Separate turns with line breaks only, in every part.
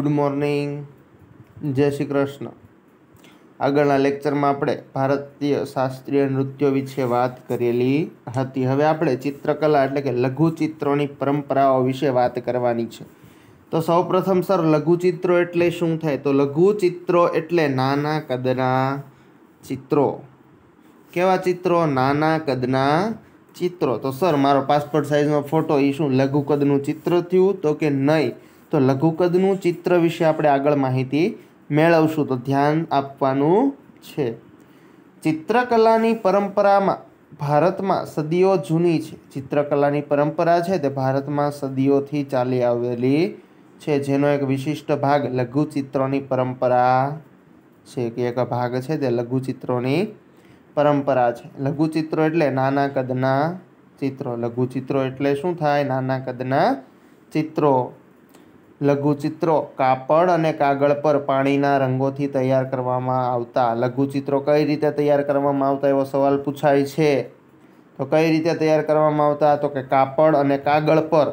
good morning જય શ્રી કૃષ્ણ આગળના લેક્ચરમાં આપણે ભારતીય શાસ્ત્રીય નૃત્યો વિશે વાત કરેલી હતી હવે આપણે ચિત્રકલા એટલે કે લઘુચિત્રોની પરંપરાઓ વિશે વાત કરવાની છે તો સૌપ્રથમ સર લઘુચિત્રો એટલે શું થાય તો લઘુચિત્રો એટલે નાના કદના ચિત્રો કેવા ચિત્રો નાના કદના ચિત્રો તો સર મારો પાસપોર્ટ સાઇઝનો ફોટો એ શું લઘુ કદનું ચિત્ર થયું તો કે નહીં તો લઘુકદનું ચિત્ર વિશે આપણે આગળ માહિતી મેળવશું તો ધ્યાન આપવાનું છે ચિત્રકલાની પરંપરામાં ભારતમાં સદીઓ જૂની છે ચિત્રકલાની પરંપરા છે તે ભારતમાં સદીઓથી ચાલી આવેલી છે જેનો એક વિશિષ્ટ ભાગ લઘુ ચિત્રોની પરંપરા છે કે એક ભાગ છે તે લઘુ ચિત્રોની પરંપરા છે લઘુ ચિત્રો એટલે નાના કદના ચિત્રો લઘુ ચિત્રો એટલે શું થાય નાના કદના ચિત્રો લઘુચિત્રો કાપડ અને કાગળ પર પાણીના રંગોથી તૈયાર કરવામાં આવતા લઘુચિત્રો કઈ રીતે તૈયાર કરવામાં આવતા એવો સવાલ પૂછાય છે તો કઈ રીતે તૈયાર કરવામાં આવતા તો કે કાપડ અને કાગળ પર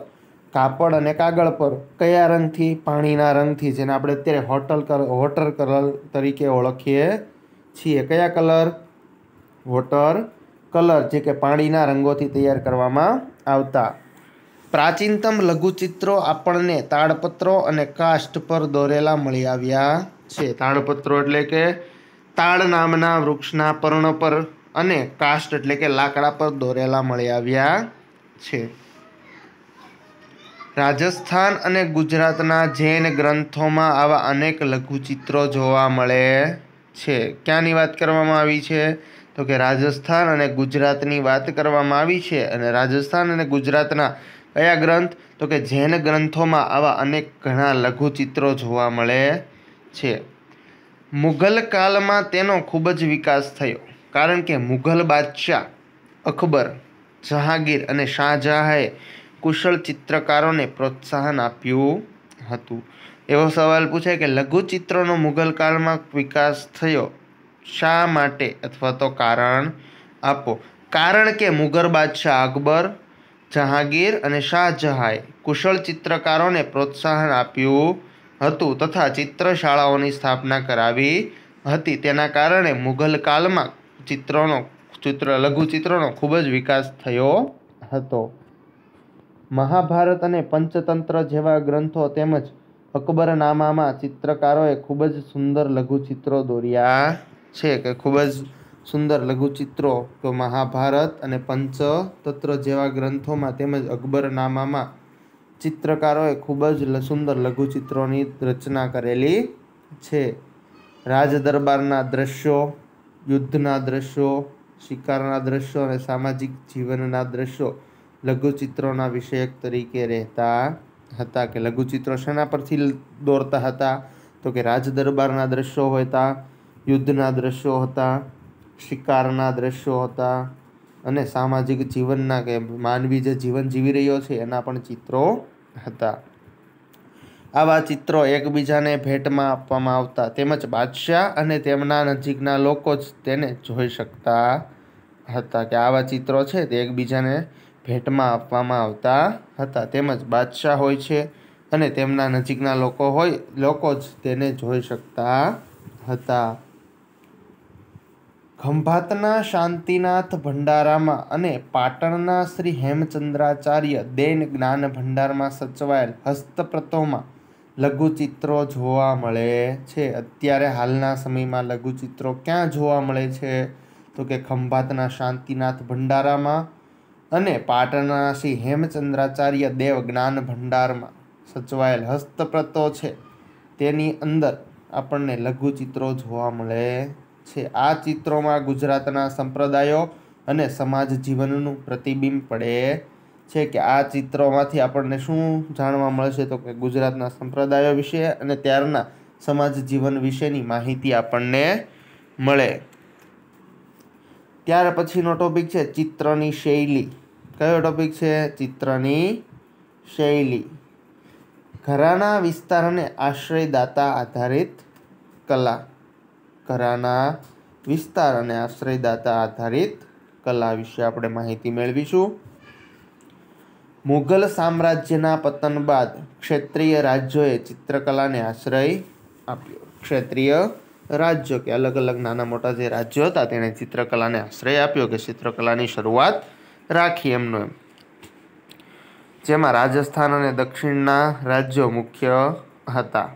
કાપડ અને કાગળ પર કયા રંગથી પાણીના રંગથી જેને આપણે અત્યારે હોટલ કલર વોટર કલર તરીકે ઓળખીએ છીએ કયા કલર વોટર કલર જે કે પાણીના રંગોથી તૈયાર કરવામાં આવતા પ્રાચીનતમ લઘુચિત્રો આપણને તાડપત્રો અને કાષ્ઠ પર દોરેલા મળી આવ્યા છે તાડપત્રો એટલે કે તાડ નામના વૃક્ષના પર્ણ પર અને કાષ્ઠ એટલે કે લાકડા પર દોરેલા મળી આવ્યા છે રાજસ્થાન અને ગુજરાતના જૈન ગ્રંથોમાં આવા અનેક લઘુચિત્રો જોવા મળે છે ક્યાંની વાત કરવામાં આવી છે તો કે રાજસ્થાન અને ગુજરાતની વાત કરવામાં આવી છે અને રાજસ્થાન અને ગુજરાતના કયા ગ્રંથ તો કે જૈન ગ્રંથોમાં આવા અનેક ઘણા લઘુચિત્રો જોવા મળે છે મુઘલ કાલમાં તેનો ખૂબ જ વિકાસ થયો કારણ કે મુઘલ બાદશાહ અકબર જહાંગીર અને શાહજહાંએ કુશળ ચિત્રકારોને પ્રોત્સાહન આપ્યું હતું એવો સવાલ પૂછાય કે લઘુચિત્રોનો મુઘલ કાળમાં વિકાસ થયો શા માટે અથવા તો કારણ આપો કારણ કે મુઘલ બાદશાહ અકબર જહાંગીર અને શાહજહાંએ કુશળ ચિત્રકારોને પ્રોત્સાહન આપ્યું હતું તથા ચિત્રશાળાઓની સ્થાપના કરાવી હતી તેના કારણે મુઘલ કાળમાં ચિત્રોનો ચિત્ર લઘુચિત્રોનો ખૂબ જ વિકાસ થયો હતો મહાભારત અને પંચતંત્ર જેવા ગ્રંથો તેમજ અકબરનામામાં ચિત્રકારોએ ખૂબ જ સુંદર લઘુચિત્રો દોર્યા છે કે ખૂબ જ સુંદર લઘુચિત્રો તો મહાભારત અને પંચતત્ર જેવા ગ્રંથોમાં તેમજ અકબરનામામાં ચિત્રકારોએ ખૂબ જ સુંદર લઘુચિત્રોની રચના કરેલી છે રાજદરબારના દ્રશ્યો યુદ્ધના દ્રશ્યો શિકારના દ્રશ્યો અને સામાજિક જીવનના દ્રશ્યો લઘુચિત્રોના વિષયક તરીકે રહેતા હતા કે લઘુચિત્રો શેના પરથી દોરતા હતા તો કે રાજદરબારના દ્રશ્યો હતા યુદ્ધના દ્રશ્યો હતા શિકારના દ્રશ્યો હતા અને સામાજિક જીવનના કે માનવી જે જીવન જીવી રહ્યો છે એના પણ ચિત્રો હતા આવા ચિત્રો એકબીજાને ભેટમાં આપવામાં આવતા તેમજ બાદશાહ અને તેમના નજીકના લોકો જ તેને જોઈ શકતા હતા કે આવા ચિત્રો છે તે એકબીજાને ભેટમાં આપવામાં આવતા હતા તેમજ બાદશાહ હોય છે અને તેમના નજીકના લોકો હોય લોકો જ તેને જોઈ શકતા હતા ખંભાતના શાંતિનાથ ભંડારામાં અને પાટણના શ્રી હેમચંદ્રાચાર્ય દેન જ્ઞાન ભંડારમાં સચવાયેલ હસ્તપ્રતોમાં લઘુચિત્રો જોવા મળે છે અત્યારે હાલના સમયમાં લઘુચિત્રો ક્યાં જોવા મળે છે તો કે ખંભાતના શાંતિનાથ ભંડારામાં અને પાટણના શ્રી હેમચંદ્રાચાર્ય દેવ જ્ઞાન ભંડારમાં સચવાયેલ હસ્તપ્રતો છે તેની અંદર આપણને લઘુચિત્રો જોવા મળે છે આ ચિત્રોમાં ગુજરાતના સંપ્રદાયો અને સમાજ જીવનનું પ્રતિબિંબ પડે છે કે આ ચિત્રોમાંથી આપણને શું જાણવા મળશે તો કે ગુજરાતના સંપ્રદાયો વિશે અને ત્યારના સમાજ જીવન વિશેની માહિતી આપણને મળે ત્યાર પછીનો ટોપિક છે ચિત્રની શૈલી કયો ટોપિક છે ચિત્રની શૈલી ઘરાના વિસ્તાર અને આશ્રયદાતા આધારિત કલા ઘરાના વિસ્તાર અને આશ્રયદાતા આધારિત કલા વિશે આપણે માહિતી મેળવીશું મુઘલ સામ્રાજ્યના પતન બાદ ક્ષેત્રીય રાજ્યોએ ચિત્રકલાને આશ્રય આપ્યો ક્ષેત્રીય રાજ્યો કે અલગ અલગ નાના મોટા જે રાજ્યો હતા તેણે ચિત્રકલાને આશ્રય આપ્યો કે ચિત્રકલાની શરૂઆત રાખી એમનો એમ જેમાં રાજસ્થાન અને દક્ષિણના રાજ્યો મુખ્ય હતા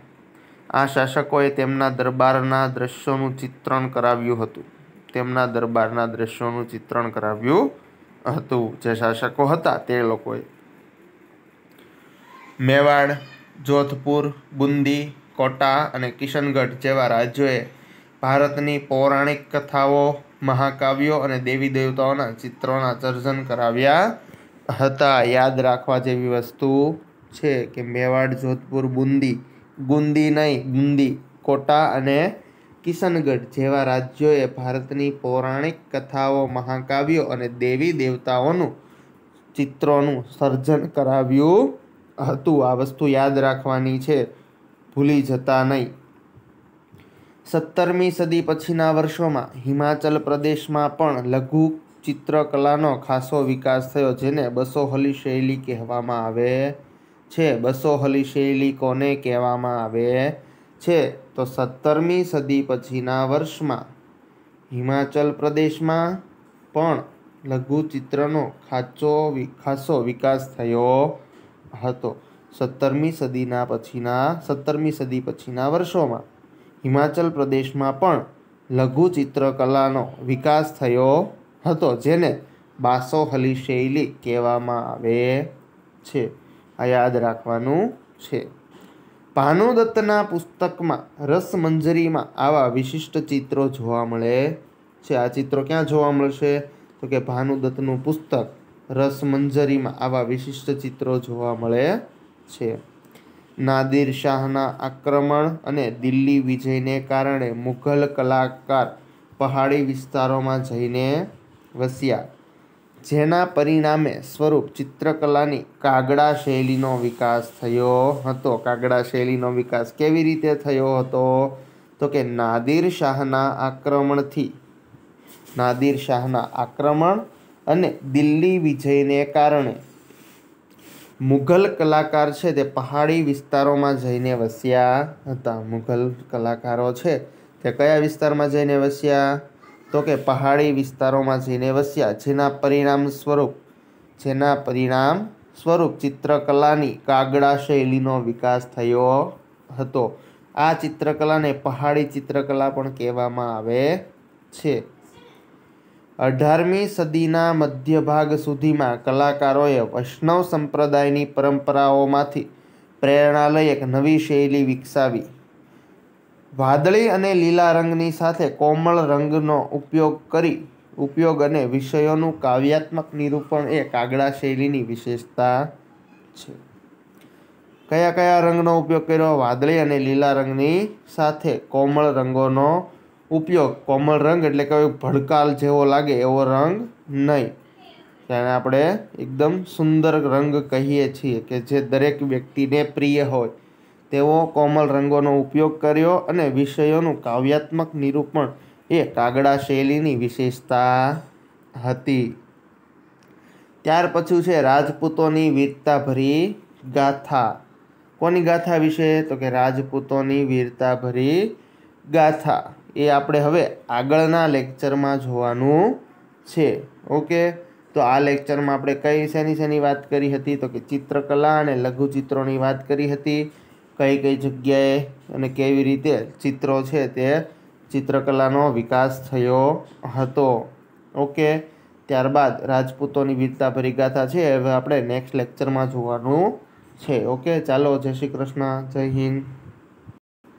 આ શાસકોએ તેમના દરબારના દ્રશ્યોનું ચિત્રણ કરાવ્યું હતું તેમના દરબારના દ્રશ્યોનું ચિત્રણ કરાવ્યું હતું જે શાસકો હતા તે લોકોએ મેવાડ જોધપુર બુંદી કોટા અને કિશનગઢ જેવા રાજ્યોએ ભારતની પૌરાણિક કથાઓ મહાકાવ્યો અને દેવી દેવતાઓના ચિત્રોના સર્જન કરાવ્યા હતા યાદ રાખવા જેવી વસ્તુ છે કે મેવાડ જોધપુર બુંદી ગુંદી નહીં ગુંદી કોટા અને કિશનગઢ જેવા રાજ્યોએ ભારતની પૌરાણિક કથાઓ મહાકાવ્યો અને દેવી દેવતાઓનું ચિત્રોનું સર્જન કરાવ્યું હતું આ વસ્તુ યાદ રાખવાની છે ભૂલી જતા નહીં સત્તરમી સદી પછીના વર્ષોમાં હિમાચલ પ્રદેશમાં પણ લઘુ ચિત્રકલાનો ખાસો વિકાસ થયો જેને બસોહલી શૈલી કહેવામાં આવે છે બસો હલી શૈલી કોને કહેવામાં આવે છે તો સત્તરમી સદી પછીના વર્ષમાં હિમાચલ પ્રદેશમાં પણ લઘુચિત્રનો ખાચો ખાસો વિકાસ થયો હતો સત્તરમી સદીના પછીના સત્તરમી સદી પછીના વર્ષોમાં હિમાચલ પ્રદેશમાં પણ લઘુચિત્રકલાનો વિકાસ થયો હતો જેને બાસો બાસોહલી શૈલી કહેવામાં આવે છે આ યાદ રાખવાનું છે ભાનુદત્તના પુસ્તકમાં રસમંજરીમાં આવા વિશિષ્ટ ચિત્રો જોવા મળે છે આ ચિત્રો ક્યાં જોવા મળશે તો કે ભાનુદત્તનું પુસ્તક રસમંજરીમાં આવા વિશિષ્ટ ચિત્રો જોવા મળે છે નાદિર શાહના આક્રમણ અને દિલ્હી વિજયને કારણે મુઘલ કલાકાર પહાડી વિસ્તારોમાં જઈને વસ્યા જેના પરિણામે સ્વરૂપ ચિત્રકલાની કાગડા શૈલીનો વિકાસ થયો હતો કાગડા શૈલીનો વિકાસ કેવી રીતે થયો હતો તો કે નાદિર શાહના આક્રમણથી નાદિર શાહના આક્રમણ અને દિલ્હી વિજયને કારણે મુઘલ કલાકાર છે તે પહાડી વિસ્તારોમાં જઈને વસ્યા હતા મુઘલ કલાકારો છે તે કયા વિસ્તારમાં જઈને વસ્યા તો કે પહાડી વિસ્તારોમાં જઈને વસ્યા જેના પરિણામ સ્વરૂપ જેના પરિણામ સ્વરૂપ ચિત્રકલાની કાગડા શૈલીનો વિકાસ થયો હતો આ ચિત્રકલાને પહાડી ચિત્રકલા પણ કહેવામાં આવે છે અઢારમી સદીના મધ્યભાગ સુધીમાં કલાકારોએ વૈષ્ણવ સંપ્રદાયની પરંપરાઓમાંથી પ્રેરણા લઈ એક નવી શૈલી વિકસાવી વાદળી અને લીલા રંગની સાથે કોમળ રંગનો ઉપયોગ કરી ઉપયોગ અને વિષયોનું કાવ્યાત્મક નિરૂપણ એ કાગડા શૈલીની વિશેષતા છે કયા કયા રંગનો ઉપયોગ કર્યો વાદળી અને લીલા રંગની સાથે કોમળ રંગોનો ઉપયોગ કોમળ રંગ એટલે કે ભડકાલ જેવો લાગે એવો રંગ નહીં તેને આપણે એકદમ સુંદર રંગ કહીએ છીએ કે જે દરેક વ્યક્તિને પ્રિય હોય તેઓ કોમલ રંગોનો ઉપયોગ કર્યો અને વિષયોનું કાવ્યાત્મક નિરૂપણ એ કાગડા શૈલીની વિશેષતા હતી ત્યાર પછી છે રાજપૂતોની વીરતાભરી ગાથા કોની ગાથા વિશે તો કે રાજપૂતોની વીરતાભરી ગાથા એ આપણે હવે આગળના લેક્ચરમાં જોવાનું છે ઓકે તો આ લેક્ચરમાં આપણે કઈ શેની શેની વાત કરી હતી તો કે ચિત્રકલા અને લઘુચિત્રોની વાત કરી હતી કઈ કઈ જગ્યાએ અને કેવી રીતે ચિત્રો છે તે ચિત્રકલાનો વિકાસ થયો હતો ઓકે ત્યારબાદ રાજપૂતોની વીરતાભરી પરિગાથા છે હવે આપણે નેક્સ્ટ લેક્ચરમાં જોવાનું છે ઓકે ચાલો જય શ્રી કૃષ્ણ જય હિન્દ